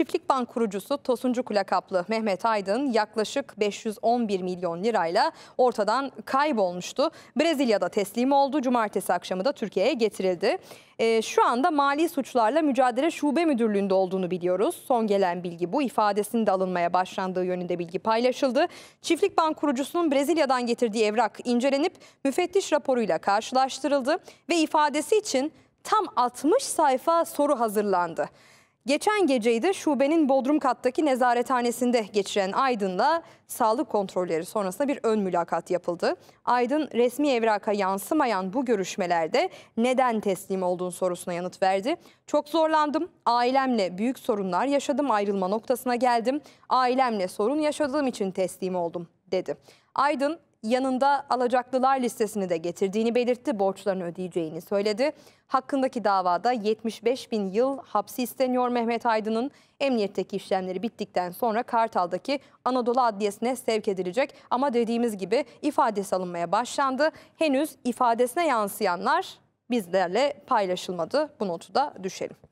Çiftlik Bank kurucusu Tosuncuk lakaplı Mehmet Aydın yaklaşık 511 milyon lirayla ortadan kaybolmuştu. Brezilya'da teslim oldu. Cumartesi akşamı da Türkiye'ye getirildi. E, şu anda Mali Suçlarla Mücadele Şube Müdürlüğü'nde olduğunu biliyoruz. Son gelen bilgi bu. İfadesinin de alınmaya başlandığı yönünde bilgi paylaşıldı. Çiftlik Bank kurucusunun Brezilya'dan getirdiği evrak incelenip müfettiş raporuyla karşılaştırıldı ve ifadesi için tam 60 sayfa soru hazırlandı. Geçen geceyi de şubenin Bodrum kattaki nezarethanesinde geçiren Aydın'la sağlık kontrolleri sonrasında bir ön mülakat yapıldı. Aydın resmi evraka yansımayan bu görüşmelerde neden teslim olduğun sorusuna yanıt verdi. Çok zorlandım, ailemle büyük sorunlar yaşadım, ayrılma noktasına geldim, ailemle sorun yaşadığım için teslim oldum dedi. Aydın yanında alacaklılar listesini de getirdiğini belirtti. Borçlarını ödeyeceğini söyledi. Hakkındaki davada 75 bin yıl hapsi isteniyor Mehmet Aydın'ın. Emniyetteki işlemleri bittikten sonra Kartal'daki Anadolu Adliyesi'ne sevk edilecek. Ama dediğimiz gibi ifadesi alınmaya başlandı. Henüz ifadesine yansıyanlar bizlerle paylaşılmadı. Bu notu da düşelim.